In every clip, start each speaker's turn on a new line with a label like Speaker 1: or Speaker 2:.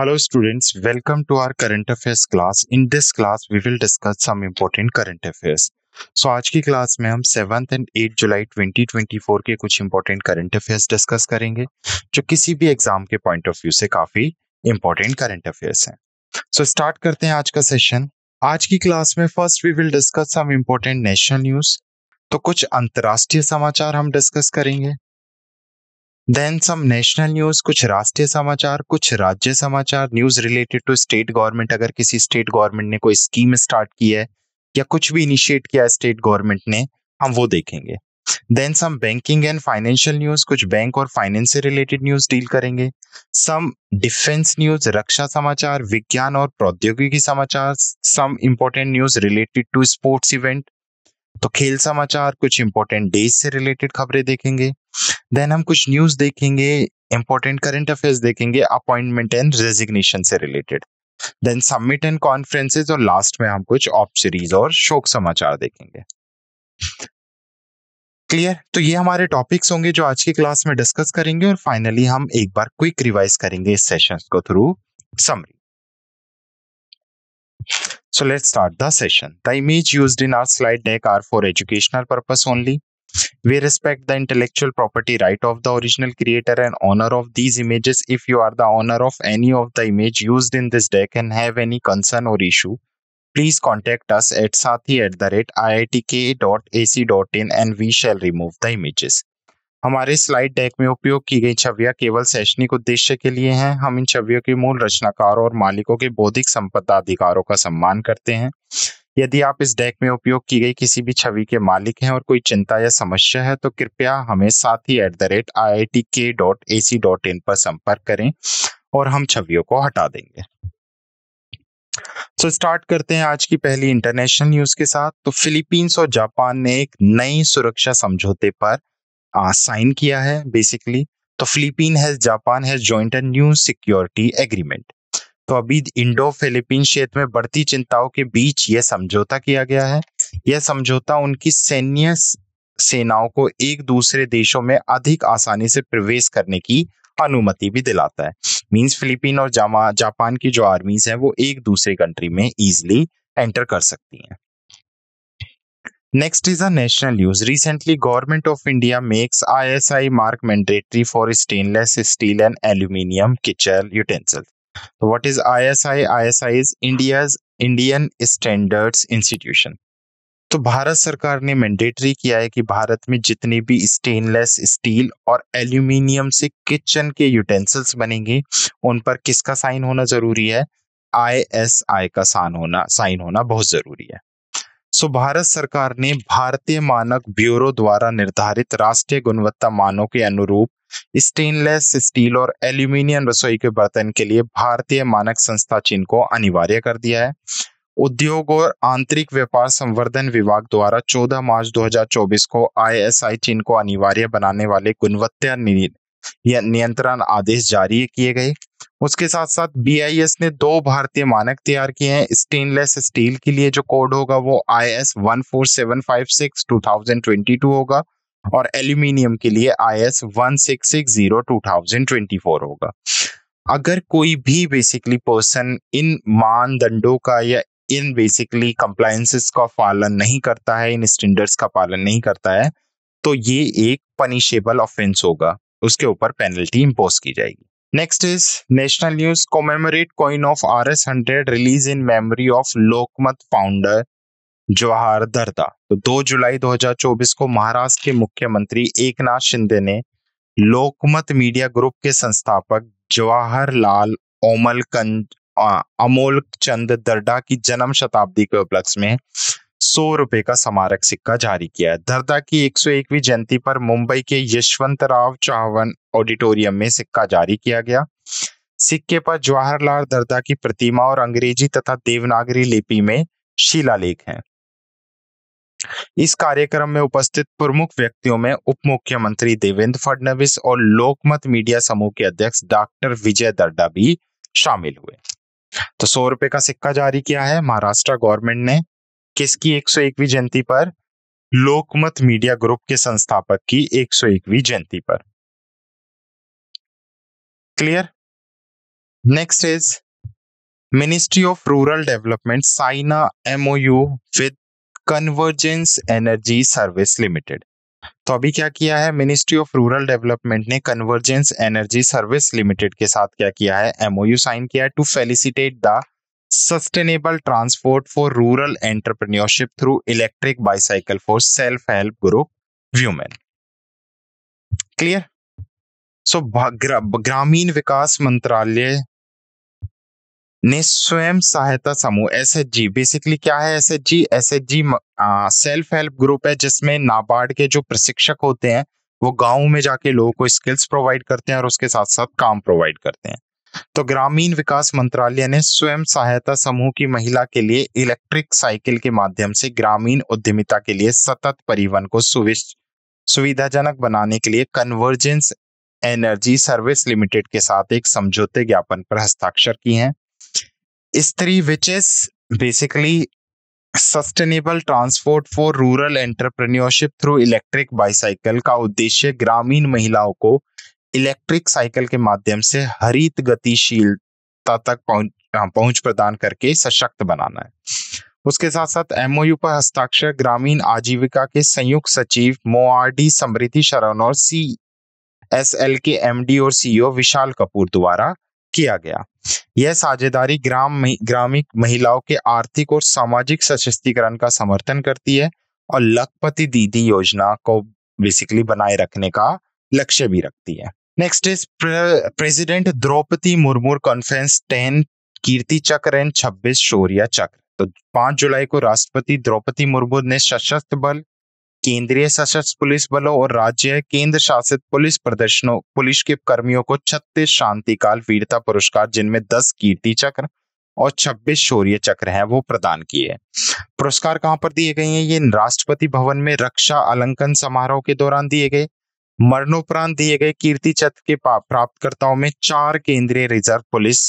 Speaker 1: Hello students, welcome to our current affairs class. In this class, we will discuss some important current affairs. So so, आज की class में हम seventh and eight जुलाई 2024 के कुछ important current affairs discuss करेंगे जो किसी भी एग्जाम के पॉइंट ऑफ व्यू से काफी इंपॉर्टेंट करंट अफेयर्स हैं सो so, स्टार्ट करते हैं आज का सेशन आज की क्लास में first we will discuss some important national news तो कुछ अंतर्राष्ट्रीय समाचार हम डिस्कस करेंगे देन सम नेशनल न्यूज कुछ राष्ट्रीय समाचार कुछ राज्य समाचार news related to state government अगर किसी स्टेट गवर्नमेंट ने कोई स्कीम स्टार्ट की है या कुछ भी इनिशिएट किया है स्टेट गवर्नमेंट ने हम वो देखेंगे then some banking and financial news कुछ बैंक और फाइनेंस से रिलेटेड न्यूज डील करेंगे सम डिफेंस न्यूज रक्षा समाचार विज्ञान और प्रौद्योगिकी समाचार some important news related to sports event तो खेल समाचार कुछ इंपॉर्टेंट डेज से रिलेटेड खबरें देखेंगे देन हम कुछ न्यूज देखेंगे इंपॉर्टेंट करेंट अफेयर्स देखेंगे अपॉइंटमेंट एंड रेजिग्नेशन से रिलेटेड देन सबमिट एंड कॉन्फ्रेंसेज और लास्ट में हम कुछ ऑप सीरीज और शोक समाचार देखेंगे क्लियर तो ये हमारे टॉपिक्स होंगे जो आज की क्लास में डिस्कस करेंगे और फाइनली हम एक बार क्विक रिवाइज करेंगे इस सेशन को through summary So let's start the session. The image used in our slide deck are for educational purpose only. We respect the intellectual property right of the original creator and owner of these images if you are the owner of any of the image used in this deck and have any concern or issue. Please contact us at sathi at the rate iitk.ac.in and we shall remove the images. हमारे slide deck में उपयोग की गई छवियां केवल शैक्षणिक उद्देश्य के लिए हैं हम इन छवियों के मूल रचनाकार और मालिकों के बौद्धिक संपदा अधिकारों का सम्मान करते हैं यदि आप इस डेक में उपयोग की गई किसी भी छवि के मालिक हैं और कोई चिंता या समस्या है तो कृपया हमें साथ ही at the rate I I T K dot A C dot in पर संपर्क करें और हम छवियों को हटा देंगे सो so, स्टार्ट करते हैं आज की पहली इंटरनेशनल न्यूज के साथ तो फिलीपींस और जापान ने एक नई सुरक्षा समझौते पर साइन किया है बेसिकली तो Philippine has Japan has joint a new security agreement तो अभी इंडो फिलीपीन क्षेत्र में बढ़ती चिंताओं के बीच यह समझौता किया गया है यह समझौता उनकी सैन्य सेनाओं को एक दूसरे देशों में अधिक आसानी से प्रवेश करने की अनुमति भी दिलाता है मींस फिलीपीन और जामा जापान की जो आर्मीज हैं वो एक दूसरे कंट्री में इजिली एंटर कर सकती हैं next is a national news recently government of India makes ISI mark mandatory for stainless steel and aluminium kitchen utensils So what is ISI? ISI is India Indian standards institution तो भारत सरकार ने mandatory किया है कि भारत में जितने भी स्टेनलेस स्टील और एल्यूमिनियम से किचन के यूटेंसिल्स बनेंगे उन पर किसका साइन होना जरूरी है आई एस आई का साइन होना साइन होना बहुत जरूरी है सो so, भारत सरकार ने भारतीय मानक ब्यूरो द्वारा निर्धारित राष्ट्रीय गुणवत्ता मानों के अनुरूप स्टेनलेस स्टील और एल्यूमिनियम रसोई के बर्तन के लिए भारतीय मानक संस्था चीन को अनिवार्य कर दिया है उद्योग और आंतरिक व्यापार संवर्धन विभाग द्वारा 14 मार्च 2024 को आईएसआई चीन को अनिवार्य बनाने वाले गुणवत्ता नियंत्रण आदेश जारी किए गए उसके साथ साथ बी ने दो भारतीय मानक तैयार किए हैं स्टेनलेस स्टील के लिए जो कोड होगा वो I S one four seven five six two thousand twenty two होगा और एल्यूमिनियम के लिए I S one six six zero two thousand twenty four होगा अगर कोई भी बेसिकली पर्सन इन मानदंडों का या इन बेसिकली कंप्लायंसेस का पालन नहीं करता है इन स्टैंडर्ड्स का पालन नहीं करता है तो ये एक पनिशेबल ऑफेंस होगा उसके ऊपर पेनल्टी इम्पोज की जाएगी next is national news commemorate coin of R S hundred release in memory of Lokmat founder Jawahar Darda तो 2 जुलाई 2024 को महाराष्ट्र के मुख्यमंत्री एकनाथ शिंदे ने लोकमत मीडिया ग्रुप के संस्थापक जवाहरलाल ओमलकंज अमोल चंद दर्डा की जन्म शताब्दी के उपलक्ष्य में सौ रुपए का स्मारक सिक्का जारी किया है दर्दा की 101वीं जयंती पर मुंबई के यशवंतराव चौहान ऑडिटोरियम में सिक्का जारी किया गया सिक्के पर जवाहरलाल दर्दा की प्रतिमा और अंग्रेजी तथा देवनागरी लिपि में शिलालेख हैं इस कार्यक्रम में उपस्थित प्रमुख व्यक्तियों में उप मुख्यमंत्री देवेंद्र फडणवीस और लोकमत मीडिया समूह के अध्यक्ष डॉक्टर विजय दड्डा भी शामिल हुए तो सौ रुपए का सिक्का जारी किया है महाराष्ट्र गवर्नमेंट ने
Speaker 2: किसकी एक सौ एकवी जयंती पर लोकमत मीडिया ग्रुप के संस्थापक की एक सौ एकवी जयंती पर clear next is ministry of rural development signs MoU
Speaker 1: with convergence energy service limited तो अभी क्या किया है मिनिस्ट्री ऑफ रूरल डेवलपमेंट ने कन्वर्जेंस एनर्जी सर्विस लिमिटेड के साथ क्या किया है एमओयू साइन किया है to facilitate the sustainable transport for rural entrepreneurship through electric bicycle for self help group women clear so ग्रामीण विकास मंत्रालय ने स्वयं सहायता समूह एस एच जी बेसिकली क्या है S H G S H G self help group है जिसमें नाबार्ड के जो प्रशिक्षक होते हैं वो गाँव में जाके लोगों को स्किल्स प्रोवाइड करते हैं और उसके साथ साथ काम प्रोवाइड करते हैं तो ग्रामीण विकास मंत्रालय ने स्वयं सहायता समूह की महिला के लिए इलेक्ट्रिक साइकिल के माध्यम से ग्रामीण उद्यमिता के लिए सतत परिवहन को सुविधाजनक बनाने के लिए कन्वर्जेंस एनर्जी सर्विस लिमिटेड के साथ एक समझौते ज्ञापन पर हस्ताक्षर किए हैं स्त्री which is basically sustainable transport for rural entrepreneurship through electric bicycle का उद्देश्य ग्रामीण महिलाओं को इलेक्ट्रिक साइकिल के माध्यम से हरित गतिशीलता तक पहुंच हाँ, पहुंच प्रदान करके सशक्त बनाना है उसके साथ साथ एमओयू पर हस्ताक्षर ग्रामीण आजीविका के संयुक्त सचिव मोआरडी समृद्धि शरण और सी एस एल के एम डी और सीईओ e विशाल कपूर द्वारा किया गया यह साझेदारी ग्राम ग्रामीण महिलाओं के आर्थिक और सामाजिक सशक्तिकरण का समर्थन करती है और लखपति दीदी योजना को बेसिकली बनाए रखने का लक्ष्य भी रखती है next is president Draupadi Murmu conference ten Kirti Chakra and छब्बीस शौर्य चक्र तो 5 जुलाई को राष्ट्रपति द्रौपदी मुर्मू ने सशस्त्र बल केंद्रीय सशस्त्र पुलिस बलों और राज्य केंद्र शासित पुलिस प्रदर्शनों पुलिस के कर्मियों को छत्तीस शांतिकाल वीरता पुरस्कार जिनमें दस कीर्ति चक्र और छब्बीस शौर्य चक्र हैं वो प्रदान किए पुरस्कार कहाँ पर दिए गए हैं ये राष्ट्रपति भवन में रक्षा अलंकन समारोह के दौरान दिए गए मरणोपरांत दिए गए कीर्ति चक्र के प्राप्तकर्ताओं में चार केंद्रीय रिजर्व पुलिस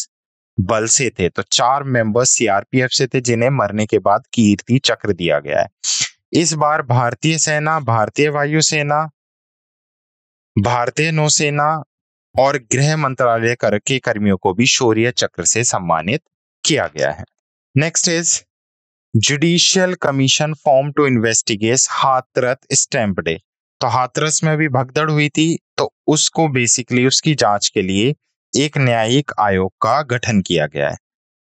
Speaker 1: बल से थे तो चार मेंबर सीआरपीएफ से थे जिन्हें मरने के बाद कीर्ति चक्र दिया गया है इस बार भारतीय सेना भारतीय वायुसेना भारतीय नौसेना और गृह मंत्रालय कर के कर्मियों को भी शौर्य चक्र से सम्मानित किया गया है next is judicial commission form to investigate Hathras stampede तो हाथरस में भी भगदड़ हुई थी तो उसको बेसिकली उसकी जांच के लिए एक न्यायिक आयोग का गठन किया गया है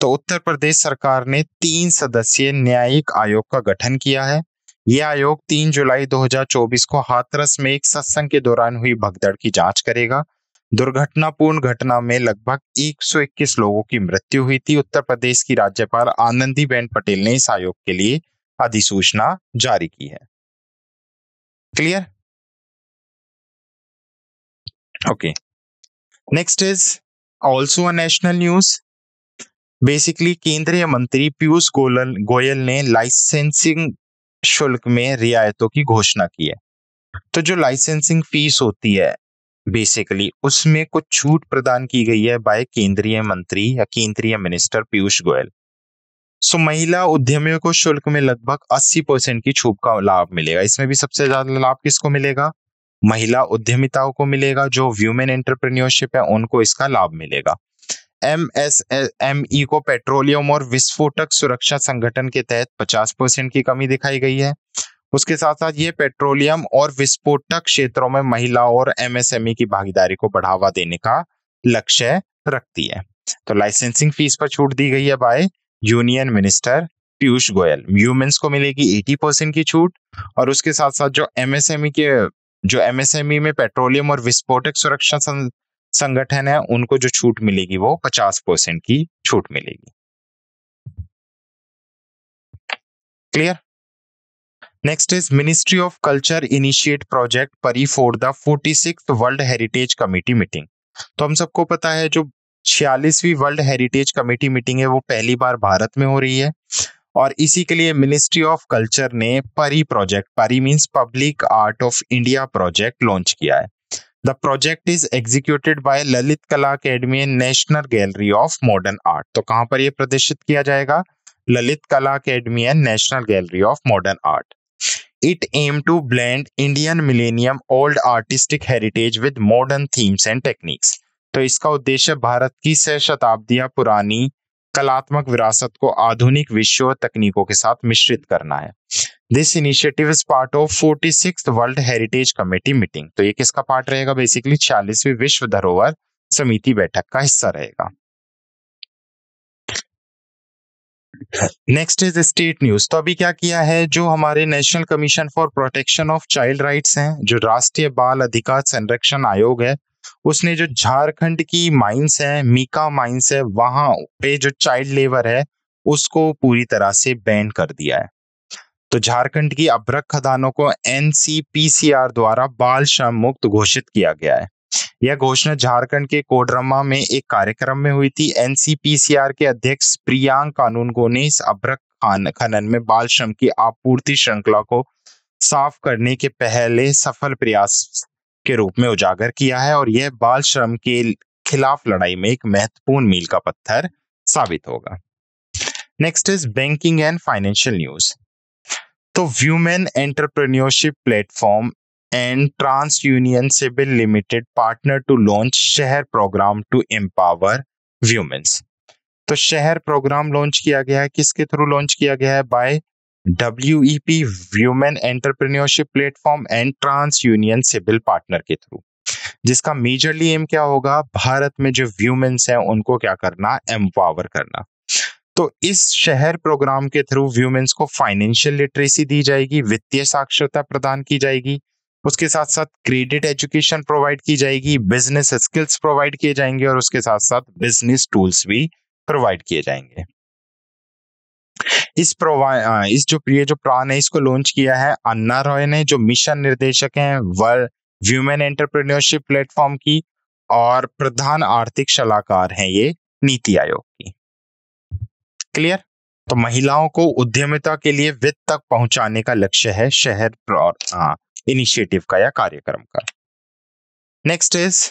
Speaker 1: तो उत्तर प्रदेश सरकार ने तीन सदस्यीय न्यायिक आयोग का गठन किया है ये आयोग 3 जुलाई 2024 को हाथरस में एक सत्संग के दौरान हुई भगदड़ की जांच करेगा दुर्घटनापूर्ण घटना में लगभग 121 लोगों की मृत्यु हुई थी उत्तर प्रदेश की राज्यपाल आनंदीबेन पटेल ने इस आयोग के
Speaker 2: लिए अधिसूचना जारी की है clear okay next is also a national news basically केंद्रीय मंत्री पीयूष गोयल गोयल ने
Speaker 1: लाइसेंसिंग शुल्क में रियायतों की घोषणा की है तो जो लाइसेंसिंग फीस होती है बेसिकली उसमें कुछ छूट प्रदान की गई है बाय केंद्रीय मंत्री या केंद्रीय मिनिस्टर पीयूष गोयल सो महिला उद्यमियों को शुल्क में लगभग 80 परसेंट की छूट का लाभ मिलेगा इसमें भी सबसे ज्यादा लाभ किसको मिलेगा महिला उद्यमिताओं को मिलेगा जो व्यूमेन एंटरप्रेन्योरशिप है उनको इसका लाभ मिलेगा एम एस एम ई को पेट्रोलियम और विस्फोटक सुरक्षा संगठन के तहत 50 परसेंट की कमी दिखाई गई है उसके साथ साथ ये पेट्रोलियम और विस्फोटक क्षेत्रों में महिला और एमएसएमई e की भागीदारी को बढ़ावा देने का लक्ष्य रखती है तो लाइसेंसिंग फीस पर छूट दी गई है by union minister Piyush Goyal humans को मिलेगी 80 परसेंट की छूट और उसके साथ साथ जो एमएसएमई e के जो एमएसएमई e में पेट्रोलियम और विस्फोटक सुरक्षा संगठन है उनको जो छूट मिलेगी वो
Speaker 2: पचास परसेंट की छूट मिलेगी clear next is ministry of culture initiate project PARI
Speaker 1: for the forty six world heritage committee meeting तो हम सबको पता है जो छियालीसवीं वर्ल्ड हेरिटेज कमेटी मीटिंग है वो पहली बार भारत में हो रही है और इसी के लिए मिनिस्ट्री ऑफ कल्चर ने PARI project PARI means public art of India project launch किया है The project is executed by तो Lalit Kala Academy and National Gallery of Modern Art. तो कहां पर यह प्रदर्शित किया जाएगा Lalit Kala academy and national gallery of modern art it aims to blend Indian millennium old artistic heritage with modern themes and techniques तो इसका उद्देश्य भारत की सह शताब्दियां पुरानी कलात्मक विरासत को आधुनिक विश्व तकनीकों के साथ मिश्रित करना है this initiative is part of forty six world heritage committee meeting
Speaker 2: तो ये किसका पार्ट रहेगा बेसिकली छियालीसवीं विश्व धरोहर समिति बैठक का हिस्सा रहेगा नेक्स्ट इज स्टेट न्यूज तो
Speaker 1: अभी क्या किया है जो हमारे national commission for protection of child rights हैं जो राष्ट्रीय बाल अधिकार संरक्षण आयोग है उसने जो झारखंड की माइंस है मीका माइंस है वहां पे जो चाइल्ड लेबर है उसको पूरी तरह से बैन कर दिया है तो झारखंड की अभ्रक खदानों को एनसीपीसीआर द्वारा बाल श्रम मुक्त घोषित किया गया है यह घोषणा झारखंड के कोडरमा में एक कार्यक्रम में हुई थी एनसीपीसीआर के अध्यक्ष प्रियांक कानूनगो ने इस अभ्रक खनन में बाल श्रम की आपूर्ति श्रृंखला को साफ करने के पहले सफल प्रयास के रूप में उजागर किया है और यह बाल श्रम के खिलाफ लड़ाई में एक महत्वपूर्ण मील का पत्थर साबित होगा next is banking and financial news तो women entrepreneurship platform and TransUnion CIBIL limited partner to launch शहर प्रोग्राम टू एम्पावर व्यूमेन्स तो शहर प्रोग्राम लॉन्च किया गया है किसके थ्रू लॉन्च किया गया है by W women e Entrepreneurship platform and TransUnion CIBIL partner के थ्रू जिसका मेजरली एम क्या होगा भारत में जो व्यूमेन्स हैं उनको क्या करना एम्पावर करना तो इस शहर प्रोग्राम के थ्रू व्यूमेन्स को फाइनेंशियल लिटरेसी दी जाएगी वित्तीय साक्षरता प्रदान की जाएगी उसके साथ साथ क्रेडिट एजुकेशन प्रोवाइड की जाएगी बिजनेस स्किल्स प्रोवाइड किए जाएंगे और उसके साथ साथ बिजनेस टूल्स भी प्रोवाइड किए जाएंगे इस प्रोवा इस जो प्रिय जो प्राण है इसको लॉन्च किया है अन्ना रॉय ने जो मिशन निर्देशक हैं वर्ल्ड व्यूमेन एंटरप्रेन्योरशिप प्लेटफॉर्म की और प्रधान आर्थिक सलाहकार हैं ये नीति आयोग की क्लियर तो महिलाओं को उद्यमिता के लिए वित्त तक पहुंचाने का लक्ष्य है शहर और इनिशिएटिव का या कार्यक्रम का next is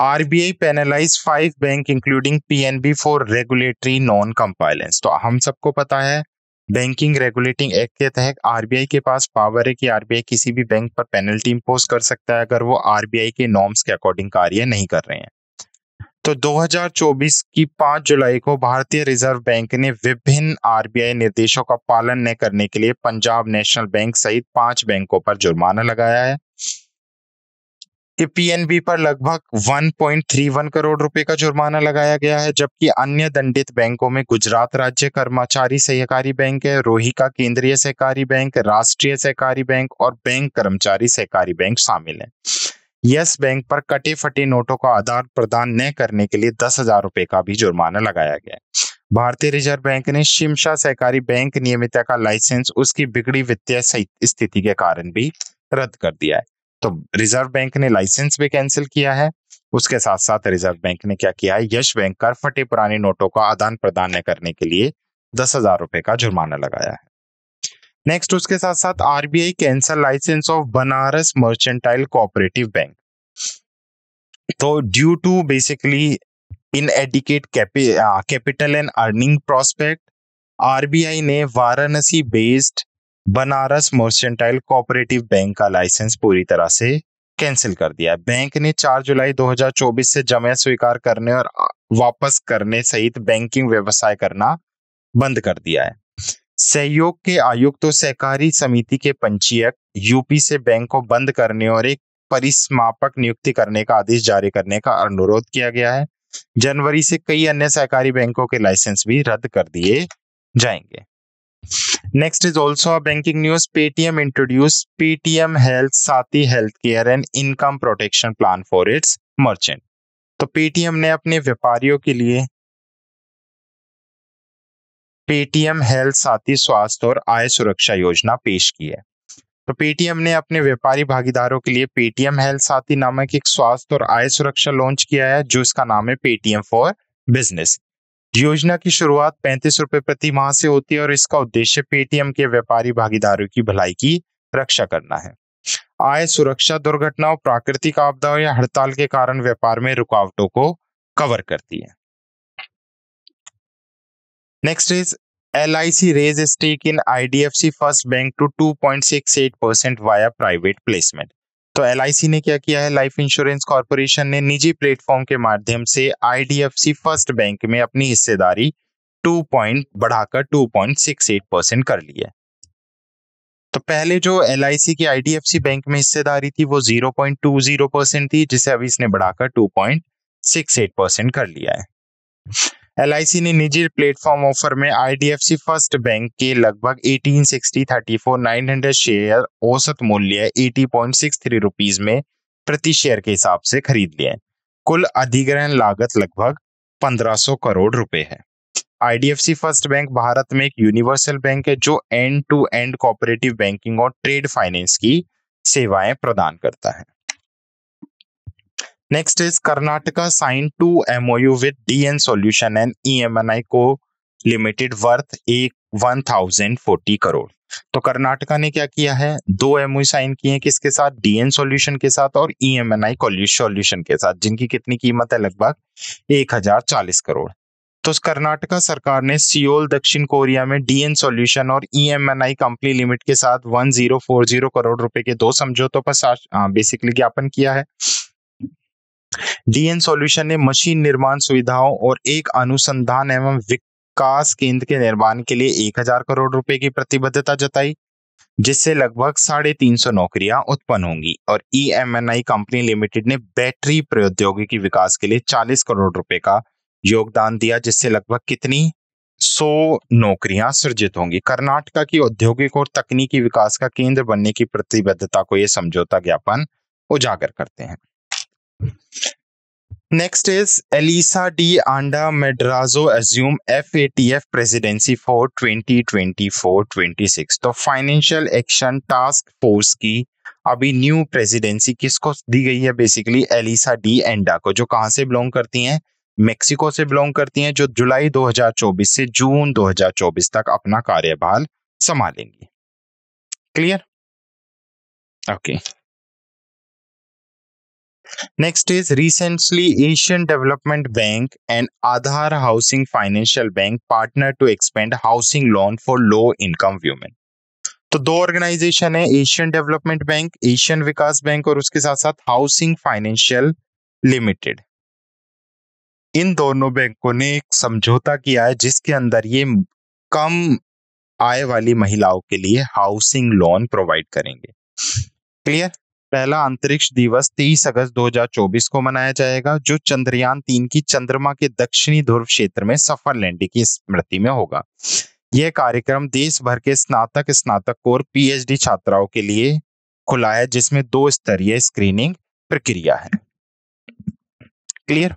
Speaker 1: RBI penalise five bank including PNB for regulatory non compliance तो हम सबको पता है बैंकिंग रेगुलेटिंग एक्ट के तहत आरबीआई के पास पावर है कि आरबीआई किसी भी बैंक पर पेनल्टी इम्पोज कर सकता है अगर वो आरबीआई के नॉर्म्स के अकॉर्डिंग कार्य नहीं कर रहे हैं तो 2024 की 5 जुलाई को भारतीय रिजर्व बैंक ने विभिन्न आरबीआई निर्देशों का पालन न करने के लिए पंजाब नेशनल बैंक सहित पांच बैंकों पर जुर्माना लगाया है कि पीएनबी पर लगभग 1.31 करोड़ रुपए का जुर्माना लगाया गया है जबकि अन्य दंडित बैंकों में गुजरात राज्य कर्मचारी सहकारी बैंक है रोहिका केंद्रीय सहकारी बैंक राष्ट्रीय सहकारी बैंक और बैंक कर्मचारी सहकारी बैंक शामिल है यस बैंक पर कटे फटे नोटों का आदान प्रदान न करने के लिए दस हजार रुपए का भी जुर्माना लगाया गया है भारतीय रिजर्व बैंक ने शिमशा सहकारी बैंक नियमित का लाइसेंस उसकी बिगड़ी वित्तीय स्थिति के कारण भी रद्द कर दिया है तो रिजर्व बैंक ने लाइसेंस भी कैंसिल किया है उसके साथ साथ रिजर्व बैंक ने क्या किया है यश बैंक कर फटे पुराने नोटों का आदान प्रदान न करने के लिए दस हजार रुपए का जुर्माना लगाया है नेक्स्ट उसके साथ साथ RBI cancel license of Banaras mercantile cooperative bank तो due to basically inadequate capital and earning prospect RBI ने Varanasi based Banaras mercantile cooperative bank का लाइसेंस पूरी तरह से कैंसिल कर दिया बैंक ने 4 जुलाई 2024 से जमा स्वीकार करने और वापस करने सहित बैंकिंग व्यवसाय करना बंद कर दिया है सहयोग के आयुक्त तो सहकारी समिति के पंचीयक यूपी से बैंक को बंद करने और एक परिसमापक नियुक्ति करने का आदेश जारी करने का अनुरोध किया गया है जनवरी से कई अन्य सहकारी बैंकों के लाइसेंस भी रद्द कर दिए जाएंगे Next is also banking news Paytm introduce Paytm health Saathi health
Speaker 2: care and income protection plan for its merchant तो पेटीएम ने अपने व्यापारियों के लिए पेटीएम हेल्थ साथी
Speaker 1: स्वास्थ्य और आय सुरक्षा योजना पेश की है तो पेटीएम ने अपने व्यापारी भागीदारों के लिए पेटीएम हेल्थ साथी नामक एक स्वास्थ्य और आय सुरक्षा लॉन्च किया है जो इसका नाम है पेटीएम फॉर बिजनेस योजना की शुरुआत पैंतीस रुपए प्रति माह से होती है और इसका उद्देश्य पेटीएम के व्यापारी भागीदारों की भलाई की रक्षा करना है आय सुरक्षा दुर्घटनाओं प्राकृतिक आपदाओं या हड़ताल के कारण व्यापार में रुकावटों को कवर करती है next is L I C raise stake in I D F C first bank to two point six eight percent via private placement तो एल ने क्या किया है लाइफ इंश्योरेंस कॉरपोरेशन ने निजी प्लेटफॉर्म के माध्यम से आई फर्स्ट बैंक में अपनी हिस्सेदारी 2 पॉइंट बढ़ाकर 2.68 परसेंट कर ली है तो पहले जो एल की आई बैंक में हिस्सेदारी थी वो 0.20 परसेंट थी जिसे अभी इसने बढ़ाकर 2.68 परसेंट कर लिया है एल ने निजी प्लेटफॉर्म ऑफर में आई फर्स्ट बैंक के लगभग 1860 नाइन हंड्रेड शेयर औसत मूल्य 80.63 रुपीस में प्रति शेयर के हिसाब से खरीद लिए कुल अधिग्रहण लागत लगभग 1500 करोड़ रुपए है आई फर्स्ट बैंक भारत में एक यूनिवर्सल बैंक है जो end to end cooperative banking और ट्रेड फाइनेंस की सेवाएं प्रदान करता है next is Karnataka sign two MoU with DN solution and EMNI co limited worth एक वन थाउजेंड फोर्टी करोड़ तो कर्नाटका ने क्या किया है दो एमओ साइन किए किसके साथ डीएन सॉल्यूशन के साथ और ईएमएनआई e सॉल्यूशन के साथ जिनकी कितनी कीमत है लगभग एक हजार चालीस करोड़ तो कर्नाटका सरकार ने सियोल दक्षिण कोरिया में डीएन सॉल्यूशन और ईएमएनआई कंपनी लिमिट के साथ 1040 करोड़ रुपए के दो समझौतों पर बेसिकली ज्ञापन किया है डीएन सॉल्यूशन ने मशीन निर्माण सुविधाओं और एक अनुसंधान एवं विकास केंद्र के निर्माण के लिए एक हजार करोड़ रुपए की प्रतिबद्धता जताई जिससे लगभग साढ़े तीन सौ नौकरियां उत्पन्न होंगी और ई e कंपनी लिमिटेड ने बैटरी प्रौद्योगिकी विकास के लिए चालीस करोड़ रुपए का योगदान दिया जिससे लगभग कितनी सौ नौकरियां सृजित होंगी कर्नाटका की औद्योगिक और तकनीकी विकास का केंद्र बनने की प्रतिबद्धता को यह समझौता ज्ञापन उजागर करते हैं Next is Elisa D. Anda Medrazo assume FATF presidency for 2024-26 तो फाइनेंशियल एक्शन टास्क फोर्स की अभी न्यू प्रेसिडेंसी किसको दी गई है बेसिकली एलिसा डी एंडा को जो कहाँ से बिलोंग करती हैं मेक्सिको
Speaker 2: से बिलोंग करती हैं जो जुलाई 2024 से जून 2024 तक अपना कार्यभार संभालेंगी clear okay okay. Next is recently Asian development bank and
Speaker 1: Aadhaar housing financial bank partner to expand housing loan for low income women तो दो ऑर्गेनाइजेशन है एशियन डेवलपमेंट बैंक एशियन विकास बैंक और उसके साथ साथ हाउसिंग फाइनेंशियल लिमिटेड इन दोनों बैंकों ने एक समझौता किया है जिसके अंदर ये कम आय वाली महिलाओं के लिए हाउसिंग लोन प्रोवाइड करेंगे क्लियर पहला अंतरिक्ष दिवस 23 अगस्त 2024 को मनाया जाएगा जो चंद्रयान तीन की चंद्रमा के दक्षिणी ध्रुव क्षेत्र में सफल लैंडिंग की स्मृति में होगा यह कार्यक्रम देश भर के स्नातक स्नातक और पीएचडी छात्राओं के लिए खुला है जिसमें दो स्तरीय
Speaker 2: स्क्रीनिंग प्रक्रिया है clear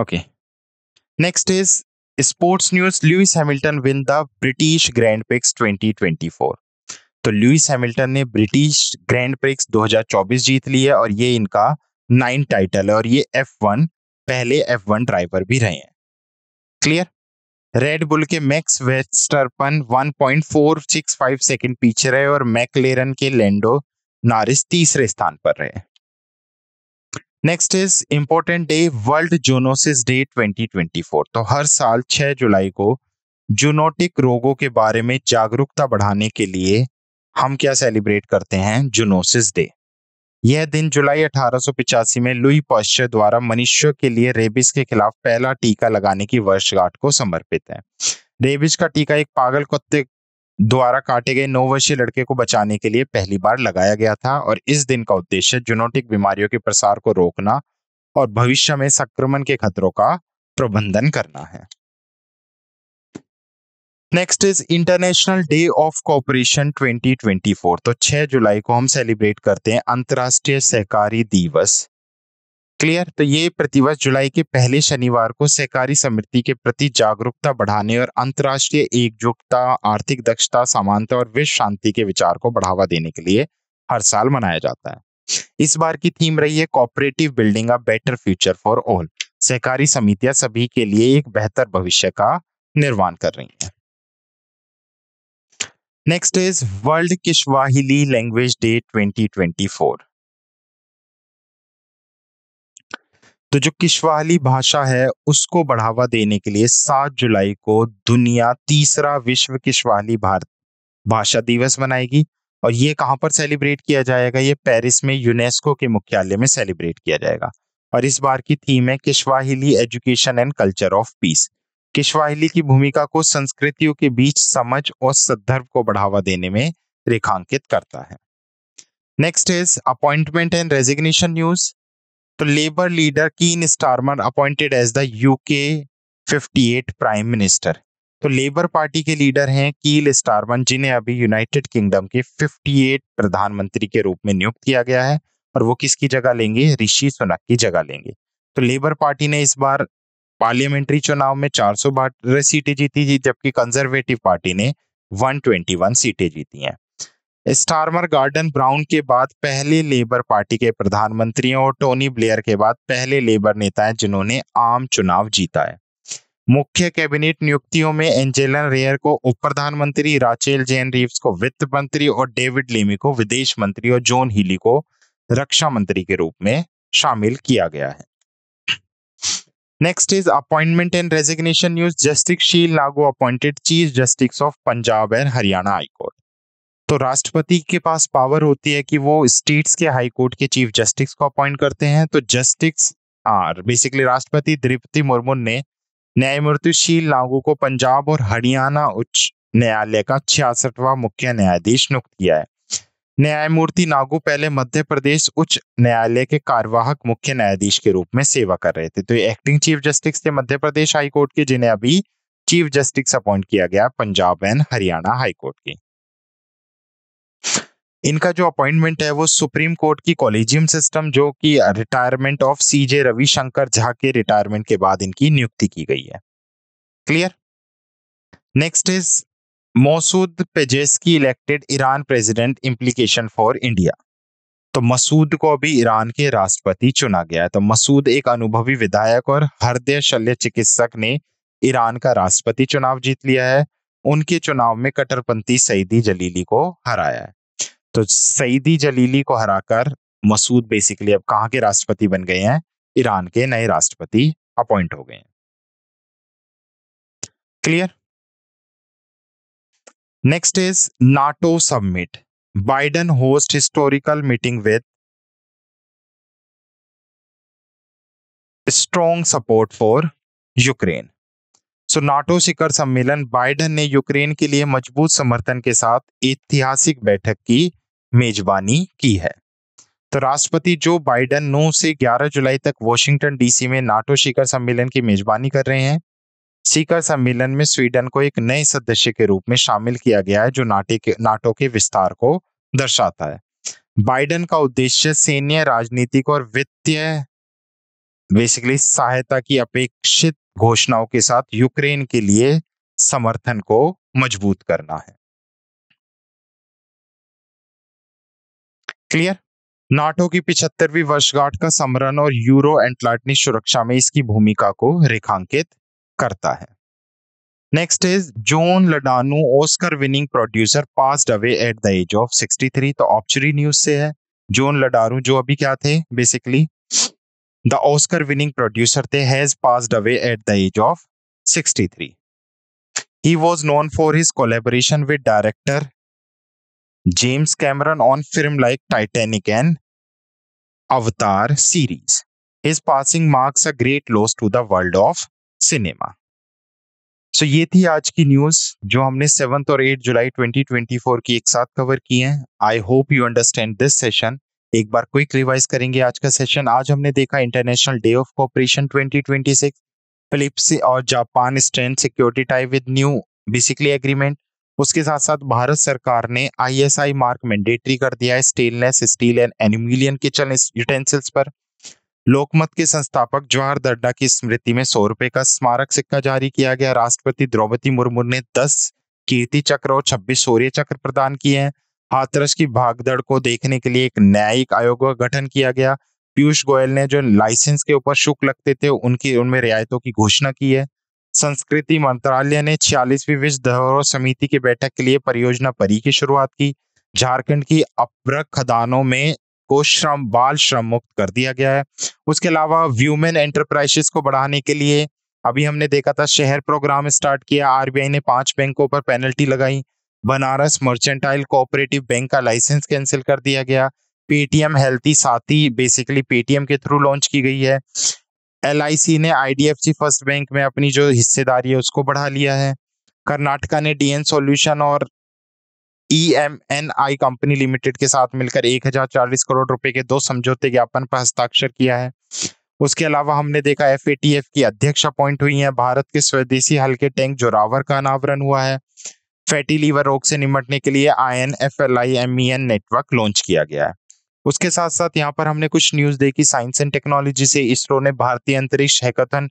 Speaker 2: okay next is sports news Lewis Hamilton win the British
Speaker 1: grand prix 2024 तो लुइस हैमिल्टन ने ब्रिटिश ग्रैंड प्रिक्स 2024 जीत ली है और ये इनका नाइन टाइटल है और ये एफ वन पहले एफ वन ड्राइवर भी रहे हैं क्लियर रेड बुल के मैक्स वेस्टरपन 1.465 सेकंड पीछे रहे और मैकलेरन के लैंडो नारिस तीसरे स्थान पर रहे next is important day world zoonosis day 2024 तो हर साल 6 जुलाई को जूनोटिक रोगों के बारे में जागरूकता बढ़ाने के लिए हम क्या सेलिब्रेट करते हैं जुनोसिस डे यह दिन जुलाई 1885 में लुई पॉस्चर द्वारा मनुष्य के लिए रेबिस के खिलाफ पहला टीका लगाने की वर्षगांठ को समर्पित है रेबिस का टीका एक पागल कुत्ते द्वारा काटे गए नौ वर्षीय लड़के को बचाने के लिए पहली बार लगाया गया था और इस दिन का उद्देश्य जुनोटिक बीमारियों के प्रसार को रोकना और भविष्य में संक्रमण के खतरों का प्रबंधन करना है next is international day of cooperation 2024 तो 6 जुलाई को हम सेलिब्रेट करते हैं अंतर्राष्ट्रीय सहकारी दिवस क्लियर तो ये प्रतिवर्ष जुलाई के पहले शनिवार को सहकारी समिति के प्रति जागरूकता बढ़ाने और अंतर्राष्ट्रीय एकजुटता आर्थिक दक्षता समानता और विश्व शांति के विचार को बढ़ावा देने के लिए हर साल मनाया जाता है इस बार की थीम रही है cooperative building a better future for all सहकारी समितियां सभी के लिए एक बेहतर भविष्य का निर्माण कर रही हैं
Speaker 2: next is world Kiswahili language day 2024 तो जो किशवाहली भाषा है
Speaker 1: उसको बढ़ावा देने के लिए 7 जुलाई को दुनिया तीसरा विश्व किशवाहली भारत भाषा दिवस मनाएगी और ये कहाँ पर सेलिब्रेट किया जाएगा ये पेरिस में यूनेस्को के मुख्यालय में सेलिब्रेट किया जाएगा और इस बार की थीम है Kiswahili education and culture of peace Kiswahili की भूमिका को संस्कृतियों के बीच समझ और सदर्भ को बढ़ावा देने में रेखांकित करता है next is appointment and resignation news तो labour leader Keir Starmer appointed as the UK 58 prime minister तो लेबर पार्टी के लीडर हैं कील स्टारमन जिन्हें अभी यूनाइटेड किंगडम के 58 प्रधानमंत्री के रूप में नियुक्त किया गया है और वो किसकी जगह लेंगे ऋषि सुनक की जगह लेंगे तो लेबर पार्टी ने इस बार पार्लियामेंट्री चुनाव में चार सौ सीटें जीती थी जबकि कंजर्वेटिव पार्टी ने 121 सीटें जीती हैं स्टारमर गार्डन ब्राउन के बाद पहले लेबर पार्टी के प्रधानमंत्री और टोनी ब्लेयर के बाद पहले लेबर नेता हैं जिन्होंने आम चुनाव जीता है मुख्य कैबिनेट नियुक्तियों में एंजेलन रेयर को उप प्रधानमंत्री राचेल जेन रीव्स को वित्त मंत्री और डेविड लेमी को विदेश मंत्री और जॉन हिली को रक्षा मंत्री के रूप में शामिल किया गया है next is appointment and resignation news justice Sheel Nagu appointed chief justice of Punjab and Haryana high court तो राष्ट्रपति के पास पावर होती है कि वो स्टेट्स के हाईकोर्ट के चीफ जस्टिस को अपॉइंट करते हैं तो जस्टिस आर बेसिकली राष्ट्रपति द्रिपति मुर्मू ने न्यायमूर्ति शील लागू को पंजाब और हरियाणा उच्च न्यायालय का छियासठवा मुख्य न्यायाधीश नियुक्त किया है न्यायमूर्ति नागू पहले मध्य प्रदेश उच्च न्यायालय के कार्यवाहक मुख्य न्यायाधीश के रूप में सेवा कर रहे थे तो ये एक्टिंग चीफ जस्टिस थे मध्य प्रदेश हाईकोर्ट के जिन्हें अभी चीफ जस्टिस अपॉइंट किया गया पंजाब एंड हरियाणा हाईकोर्ट के इनका जो अपॉइंटमेंट है वो सुप्रीम कोर्ट की कॉलेजियम सिस्टम जो कि retirement of CJ Ravishankar Jha के रिटायरमेंट के बाद
Speaker 2: इनकी नियुक्ति की गई है क्लियर नेक्स्ट इज मसूद की elected Iran president implication for India तो
Speaker 1: मसूद को भी ईरान के राष्ट्रपति चुना गया है तो मसूद एक अनुभवी विधायक और हृदय शल्य चिकित्सक ने ईरान का राष्ट्रपति चुनाव जीत लिया है उनके चुनाव में कट्टरपंथी सईदी जलीली को हराया है तो सईदी जलीली को हराकर
Speaker 2: मसूद बेसिकली अब कहाँ के राष्ट्रपति बन गए हैं ईरान के नए राष्ट्रपति अपॉइंट हो गए हैं clear next is NATO summit Biden host historical meeting with strong support for Ukraine so NATO शिखर सम्मेलन बाइडन ने यूक्रेन के लिए मजबूत
Speaker 1: समर्थन के साथ ऐतिहासिक बैठक की मेजबानी की है तो राष्ट्रपति जो बाइडन 9 से 11 जुलाई तक वॉशिंगटन डीसी में नाटो शिखर सम्मेलन की मेजबानी कर रहे हैं शिखर सम्मेलन में स्वीडन को एक नए सदस्य के रूप में शामिल किया गया है जो नाटे के नाटो के विस्तार को दर्शाता है बाइडन का उद्देश्य सैन्य राजनीतिक और वित्तीय बेसिकली सहायता की अपेक्षित
Speaker 2: घोषणाओं के साथ यूक्रेन के लिए समर्थन को मजबूत करना है क्लियर नाटो की पिछहत्तरवीं वर्षगांठ का समरण और यूरो एंटलाटनी सुरक्षा में इसकी भूमिका को
Speaker 1: रेखांकित करता है नेक्स्ट इज जोन लडानू Oscar winning producer passed away at the age of 63 तो ऑप्चुरी न्यूज से है जोन लडारू जो अभी क्या थे basically the Oscar winning producer थे has passed away at the age of 63 he was known for his collaboration with director James Cameron on film like Titanic and Avatar series his passing marks a great loss to the world of cinema so so, ये थी आज की news जो हमने seventh और eight जुलाई 2024 की एक साथ कवर की है I hope you understand this session एक बार क्विक रिवाइज करेंगे आज का सेशन आज हमने देखा international day of cooperation 2026 Philippines और Japan strength security type with new basically agreement उसके साथ साथ भारत सरकार ने आईएसआई मार्क मैंडेटरी कर दिया है stainless steel and aluminium kitchen utensils पर लोकमत के संस्थापक जवाहर दड्डा की स्मृति में सौ रुपए का स्मारक सिक्का जारी किया गया राष्ट्रपति द्रौपदी मुर्मू ने दस कीर्ति चक्र और छब्बीस शौर्य चक्र प्रदान किए हैं हाथरस की भागदड़ को देखने के लिए एक न्यायिक आयोग का गठन किया गया पीयूष गोयल ने जो लाइसेंस के ऊपर शुक लगते थे उनकी उनमें रियायतों की घोषणा की है संस्कृति मंत्रालय ने छियालीसवीं विश्व धरोहर समिति की बैठक के लिए परियोजना परी की शुरुआत की झारखंड की अप्रक खदानों में को श्रम बाल श्रम मुक्त कर दिया गया है उसके अलावा व्यूमेन एंटरप्राइजेस को बढ़ाने के लिए अभी हमने देखा था शहर प्रोग्राम स्टार्ट किया आरबीआई ने पांच बैंकों पर पेनल्टी लगाई बनारस मर्चेंटाइल कोऑपरेटिव बैंक का लाइसेंस कैंसिल कर दिया गया Paytm healthy Saathi basically Paytm के थ्रू लॉन्च की गई है एल ने आई फर्स्ट बैंक में अपनी जो हिस्सेदारी है उसको बढ़ा लिया है कर्नाटका ने डीएन सॉल्यूशन और E M N I company limited के साथ मिलकर एक हजार चालीस करोड़ रुपए के दो समझौते ज्ञापन पर हस्ताक्षर किया है उसके अलावा हमने देखा एफ की अध्यक्ष अपॉइंट हुई है भारत के स्वदेशी हल्के टैंक जोरावर का अनावरण हुआ है फैटी लीवर रोग से निमटने के लिए I N F L I M E N network launch किया गया है उसके साथ साथ यहाँ पर हमने कुछ न्यूज देखी साइंस एंड टेक्नोलॉजी से इसरो ने Bharatiya Antariksh hackathon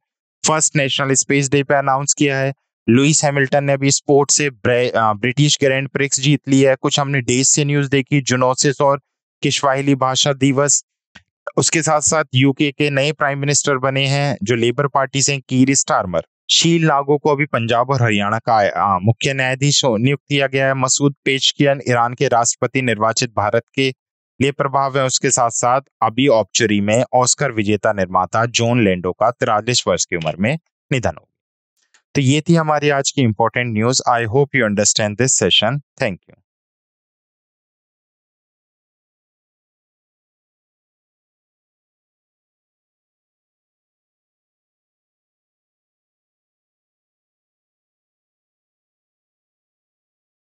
Speaker 1: first national space day पर अनाउंस किया है लुइस हैमिल्टन ने अभी स्पोर्ट से ब्रिटिश ग्रैंड प्रिक्स जीत ली है कुछ हमने डेज से न्यूज देखी जुनोसिस और किश्वाहिली भाषा दिवस उसके साथ साथ यूके के नए प्राइम मिनिस्टर बने हैं जो लेबर पार्टी से कीर स्टार्मर शील लागो को अभी पंजाब और हरियाणा का मुख्य न्यायाधीश नियुक्त किया गया है मसूद पेशकियन ईरान के राष्ट्रपति निर्वाचित भारत के लिए प्रभाव है उसके साथ साथ अभी ऑप्चरी में ऑस्कर विजेता निर्माता जॉन लेंडो का तिरालीस वर्ष की उम्र में
Speaker 2: निधन हो तो ये थी हमारी आज की important news I hope you understand this session thank you